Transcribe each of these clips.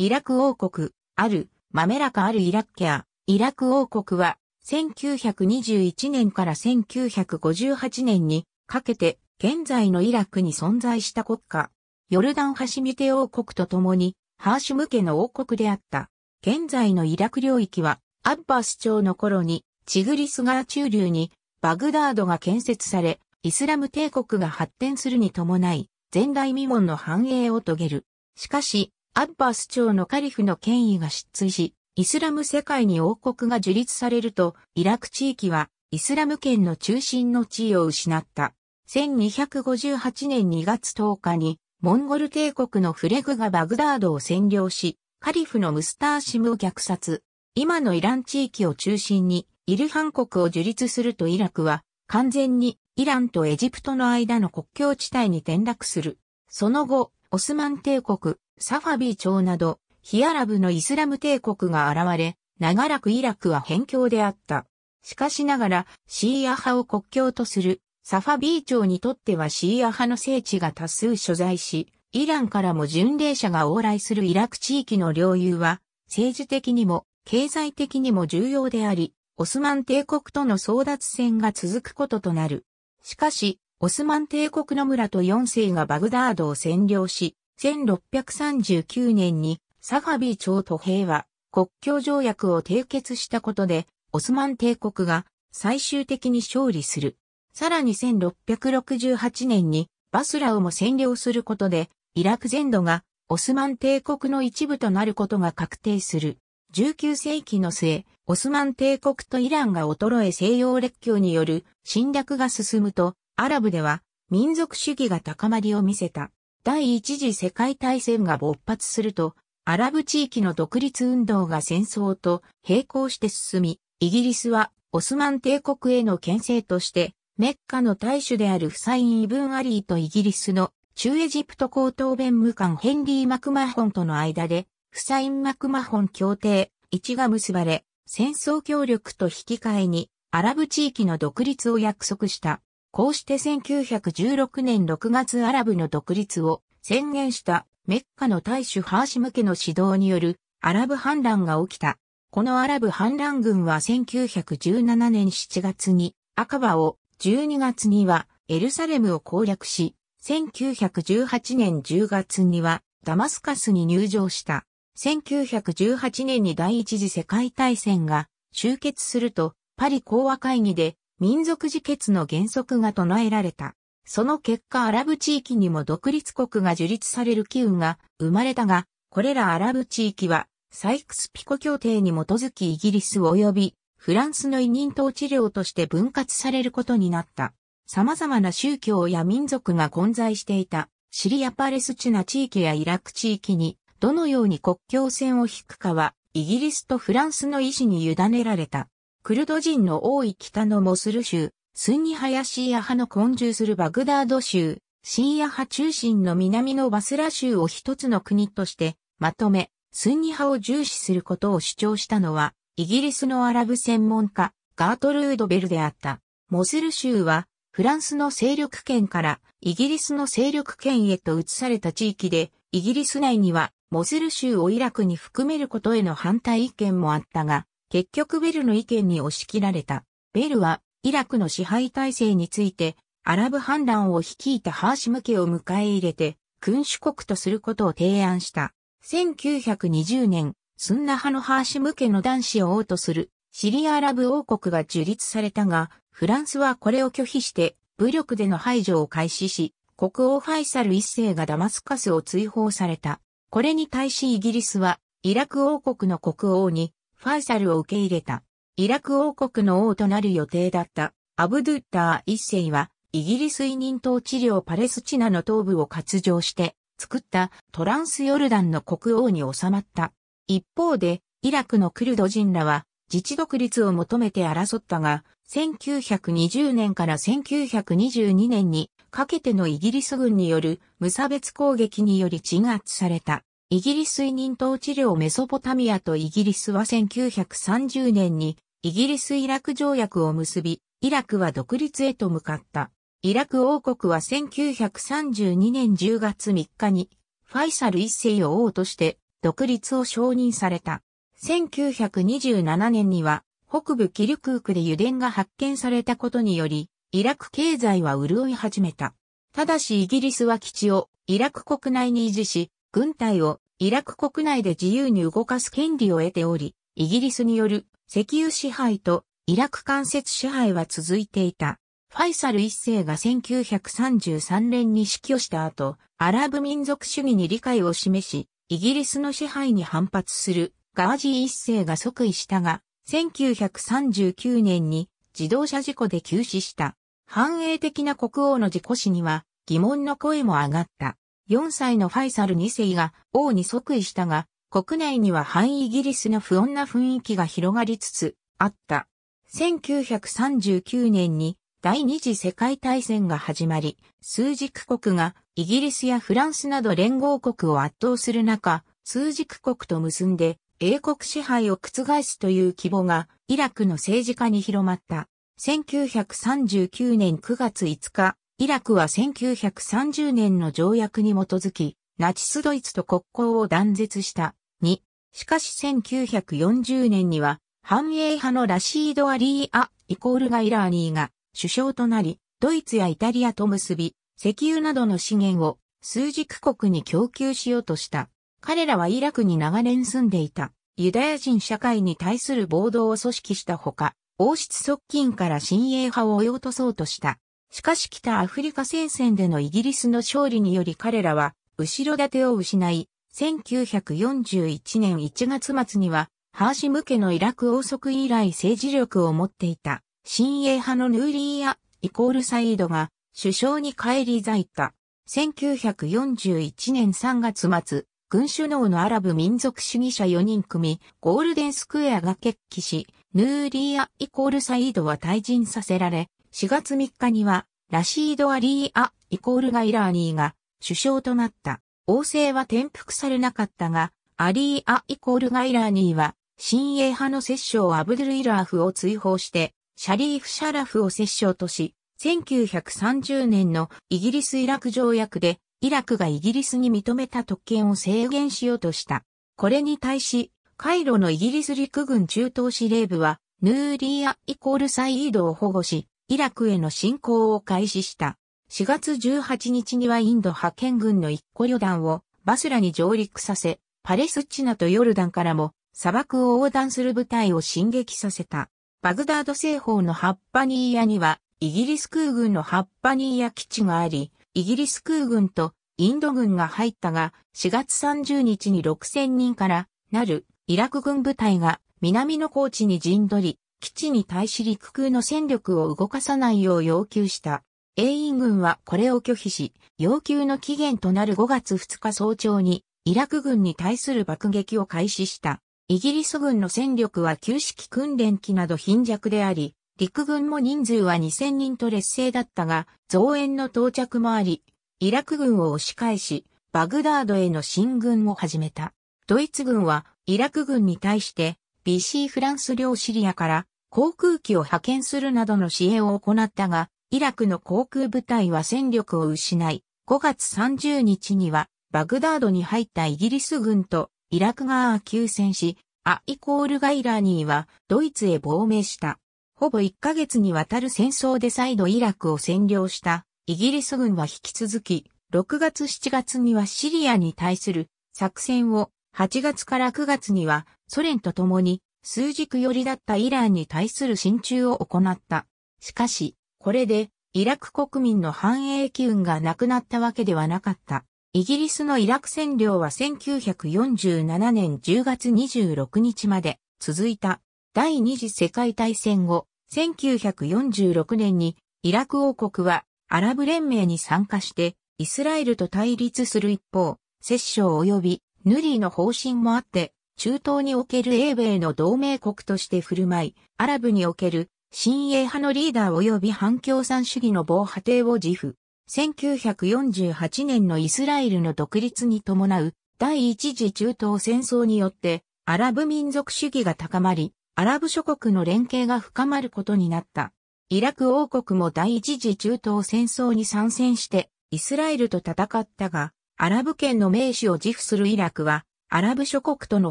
イラク王国、ある、マメラカあるイラッケア、イラク王国は、1921年から1958年にかけて、現在のイラクに存在した国家、ヨルダンハシミテ王国と共に、ハーシュム家の王国であった。現在のイラク領域は、アッバース朝の頃に、チグリス川中流に、バグダードが建設され、イスラム帝国が発展するに伴い、前代未聞の繁栄を遂げる。しかし、アッバス朝のカリフの権威が失墜し、イスラム世界に王国が樹立されると、イラク地域はイスラム圏の中心の地位を失った。1258年2月10日に、モンゴル帝国のフレグがバグダードを占領し、カリフのムスターシムを虐殺。今のイラン地域を中心に、イルハン国を樹立するとイラクは、完全にイランとエジプトの間の国境地帯に転落する。その後、オスマン帝国、サファビー朝など、ヒアラブのイスラム帝国が現れ、長らくイラクは辺境であった。しかしながら、シーア派を国境とする、サファビー朝にとってはシーア派の聖地が多数所在し、イランからも巡礼者が往来するイラク地域の領有は、政治的にも、経済的にも重要であり、オスマン帝国との争奪戦が続くこととなる。しかし、オスマン帝国の村と4世がバグダードを占領し、1639年にサファビー朝と平和国境条約を締結したことで、オスマン帝国が最終的に勝利する。さらに1668年にバスラをも占領することで、イラク全土がオスマン帝国の一部となることが確定する。19世紀の末、オスマン帝国とイランが衰え西洋列強による侵略が進むと、アラブでは民族主義が高まりを見せた。第一次世界大戦が勃発すると、アラブ地域の独立運動が戦争と並行して進み、イギリスはオスマン帝国への牽制として、メッカの大主であるフサイン・イブン・アリーとイギリスの中エジプト高等弁務官ヘンリー・マクマホンとの間で、フサイン・マクマホン協定1が結ばれ、戦争協力と引き換えにアラブ地域の独立を約束した。こうして1916年6月アラブの独立を宣言したメッカの大主ハーシム家の指導によるアラブ反乱が起きた。このアラブ反乱軍は1917年7月に赤羽を、12月にはエルサレムを攻略し、1918年10月にはダマスカスに入場した。1918年に第一次世界大戦が終結すると、パリ講和会議で民族自決の原則が唱えられた。その結果アラブ地域にも独立国が樹立される機運が生まれたが、これらアラブ地域は、サイクスピコ協定に基づきイギリス及びフランスの委任統治領として分割されることになった。様々な宗教や民族が混在していたシリア・パレスチナ地域やイラク地域にどのように国境線を引くかはイギリスとフランスの意志に委ねられた。クルド人の多い北のモスル州、スンニ派やシーア派の混住するバグダード州、シーア派中心の南のバスラ州を一つの国として、まとめ、スンニ派を重視することを主張したのは、イギリスのアラブ専門家、ガートルード・ベルであった。モスル州は、フランスの勢力圏からイギリスの勢力圏へと移された地域で、イギリス内にはモスル州をイラクに含めることへの反対意見もあったが、結局ベルの意見に押し切られた。ベルはイラクの支配体制について、アラブ反乱を率いたハーシム家を迎え入れて、君主国とすることを提案した。1920年、スンナ派のハーシム家の男子を王とするシリアアラブ王国が樹立されたが、フランスはこれを拒否して武力での排除を開始し、国王ファイサル一世がダマスカスを追放された。これに対しイギリスはイラク王国の国王にファイサルを受け入れた。イラク王国の王となる予定だったアブドゥッター一世は、イギリス委任統治領パレスチナの東部を割譲して作ったトランスヨルダンの国王に収まった。一方で、イラクのクルド人らは自治独立を求めて争ったが、1920年から1922年にかけてのイギリス軍による無差別攻撃により鎮圧された。イギリス委任統治領メソポタミアとイギリスは1930年にイギリス・イラク条約を結び、イラクは独立へと向かった。イラク王国は1932年10月3日に、ファイサル一世を王として独立を承認された。1927年には、北部キルクークで油田が発見されたことにより、イラク経済は潤い始めた。ただしイギリスは基地をイラク国内に維持し、軍隊をイラク国内で自由に動かす権利を得ており、イギリスによる石油支配とイラク間接支配は続いていた。ファイサル一世が1933年に死去した後、アラブ民族主義に理解を示し、イギリスの支配に反発するガージー一世が即位したが、1939年に自動車事故で急死した。繁栄的な国王の事故死には疑問の声も上がった。4歳のファイサル2世が王に即位したが、国内には反イギリスの不穏な雰囲気が広がりつつあった。1939年に第二次世界大戦が始まり、数軸国がイギリスやフランスなど連合国を圧倒する中、数軸国と結んで英国支配を覆すという規模がイラクの政治家に広まった。1939年9月5日、イラクは1930年の条約に基づき、ナチスドイツと国交を断絶した。2、しかし1940年には、繁栄派のラシード・アリー・ア・イコール・ガイラーニーが首相となり、ドイツやイタリアと結び、石油などの資源を数軸国に供給しようとした。彼らはイラクに長年住んでいたユダヤ人社会に対する暴動を組織したほか、王室側近から親栄派を追い落とそうとした。しかし北アフリカ戦線でのイギリスの勝利により彼らは後ろ盾を失い、1941年1月末には、ハーシム家のイラク王族以来政治力を持っていた、新鋭派のヌーリーア、イコールサイードが首相に返り咲いた。1941年3月末、軍首脳のアラブ民族主義者4人組、ゴールデンスクエアが決起し、ヌーリーア・イコール・サイードは退陣させられ、4月3日には、ラシード・アリーア・イコール・ガイラーニーが首相となった。王政は転覆されなかったが、アリー・ア・イコール・ガイラーニーは、新鋭派の摂政アブドゥル・イラーフを追放して、シャリーフ・シャラフを摂政とし、1930年のイギリス・イラク条約で、イラクがイギリスに認めた特権を制限しようとした。これに対し、カイロのイギリス陸軍中東司令部は、ヌーリーア・イコール・サイードを保護し、イラクへの侵攻を開始した。4月18日にはインド派遣軍の一個旅団をバスラに上陸させ、パレスチナとヨルダンからも砂漠を横断する部隊を進撃させた。バグダード西方のハッパニーヤにはイギリス空軍のハッパニーヤ基地があり、イギリス空軍とインド軍が入ったが、4月30日に6000人からなるイラク軍部隊が南の高地に陣取り、基地に対し陸空の戦力を動かさないよう要求した。英印軍はこれを拒否し、要求の期限となる5月2日早朝に、イラク軍に対する爆撃を開始した。イギリス軍の戦力は旧式訓練機など貧弱であり、陸軍も人数は2000人と劣勢だったが、増援の到着もあり、イラク軍を押し返し、バグダードへの進軍を始めた。ドイツ軍は、イラク軍に対して、BC フランス領シリアから航空機を派遣するなどの支援を行ったが、イラクの航空部隊は戦力を失い、5月30日にはバグダードに入ったイギリス軍とイラク側は休戦し、ア・イコール・ガイラーニーはドイツへ亡命した。ほぼ1ヶ月にわたる戦争で再度イラクを占領したイギリス軍は引き続き、6月7月にはシリアに対する作戦を、8月から9月にはソ連と共に数軸寄りだったイランに対する進駐を行った。しかし、これで、イラク国民の繁栄機運がなくなったわけではなかった。イギリスのイラク占領は1947年10月26日まで続いた。第二次世界大戦後、1946年にイラク王国はアラブ連盟に参加してイスラエルと対立する一方、摂政及びヌリーの方針もあって、中東における英米の同盟国として振る舞い、アラブにおける新鋭派のリーダー及び反共産主義の防波堤を自負。1948年のイスラエルの独立に伴う第一次中東戦争によってアラブ民族主義が高まり、アラブ諸国の連携が深まることになった。イラク王国も第一次中東戦争に参戦してイスラエルと戦ったが、アラブ圏の名手を自負するイラクはアラブ諸国との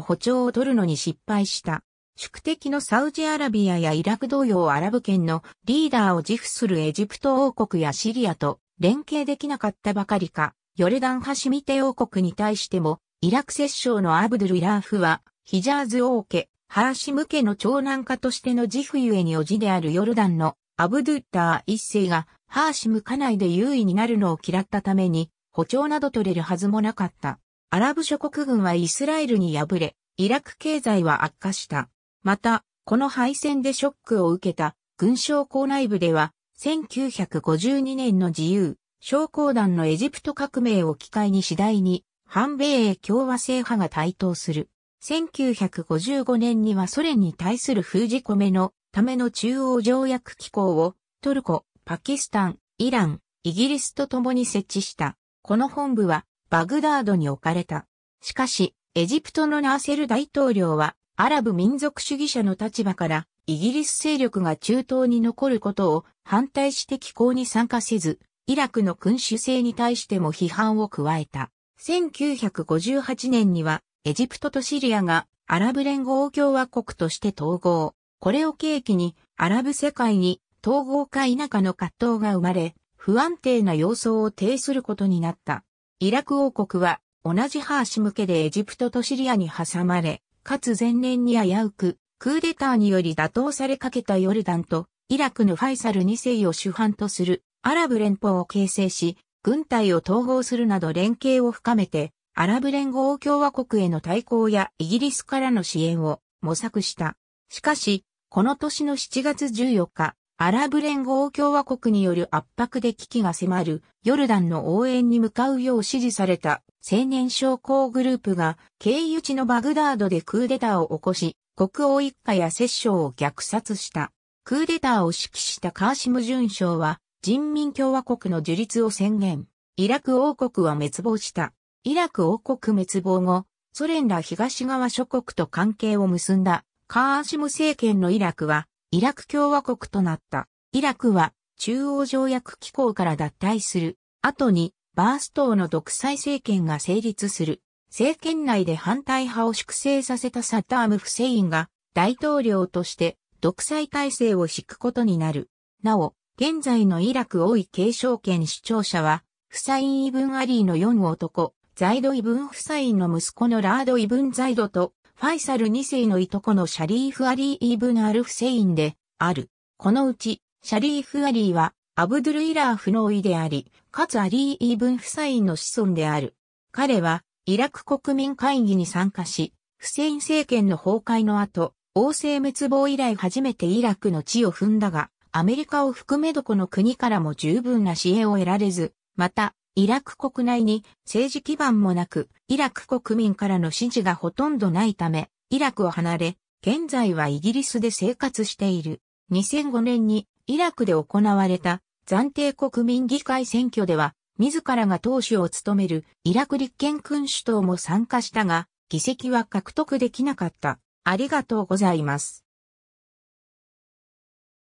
歩調を取るのに失敗した。宿敵のサウジアラビアやイラク同様アラブ圏のリーダーを自負するエジプト王国やシリアと連携できなかったばかりか、ヨルダンハシミテ王国に対しても、イラク摂政のアブドゥル・イラーフは、ヒジャーズ王家、ハーシム家の長男家としての自負ゆえにおじであるヨルダンのアブドゥッター一世が、ハーシム家内で優位になるのを嫌ったために、補聴など取れるはずもなかった。アラブ諸国軍はイスラエルに敗れ、イラク経済は悪化した。また、この敗戦でショックを受けた軍将校内部では、1952年の自由、将校団のエジプト革命を機会に次第に、反米英共和制派が台頭する。1955年にはソ連に対する封じ込めのための中央条約機構をトルコ、パキスタン、イラン、イギリスと共に設置した。この本部はバグダードに置かれた。しかし、エジプトのナーセル大統領はアラブ民族主義者の立場から、イギリス勢力が中東に残ることを反対して気候に参加せず、イラクの君主制に対しても批判を加えた。1958年には、エジプトとシリアがアラブ連合共和国として統合。これを契機に、アラブ世界に統合か否かの葛藤が生まれ、不安定な様相を呈することになった。イラク王国は同じハーシム家でエジプトとシリアに挟まれ、かつ前年に危うく、クーデターにより打倒されかけたヨルダンと、イラクのファイサル2世を主犯とするアラブ連邦を形成し、軍隊を統合するなど連携を深めて、アラブ連合共和国への対抗やイギリスからの支援を模索した。しかし、この年の7月14日、アラブ連合共和国による圧迫で危機が迫るヨルダンの応援に向かうよう指示された青年将校グループが経由地のバグダードでクーデターを起こし、国王一家や摂政を虐殺した。クーデターを指揮したカーシム准将は人民共和国の樹立を宣言。イラク王国は滅亡した。イラク王国滅亡後、ソ連ら東側諸国と関係を結んだカーシム政権のイラクはイラク共和国となった。イラクは中央条約機構から脱退する。後にバーストーの独裁政権が成立する。政権内で反対派を粛清させたサッターム・フセインが大統領として独裁体制を敷くことになる。なお、現在のイラク王位継承権主張者は、フサイン・イブン・アリーの4男、ザイド・イブン・フサインの息子のラード・イブン・ザイドと、ファイサル2世のいとこのシャリーフ・アリー・イーブン・アルフセインで、ある。このうち、シャリーフ・アリーは、アブドゥル・イラーフの甥であり、かつアリー・イーブン・フサインの子孫である。彼は、イラク国民会議に参加し、フセイン政権の崩壊の後、王政滅亡以来初めてイラクの地を踏んだが、アメリカを含めどこの国からも十分な支援を得られず、また、イラク国内に政治基盤もなく、イラク国民からの支持がほとんどないため、イラクを離れ、現在はイギリスで生活している。2005年にイラクで行われた暫定国民議会選挙では、自らが党首を務めるイラク立憲君主党も参加したが、議席は獲得できなかった。ありがとうございます。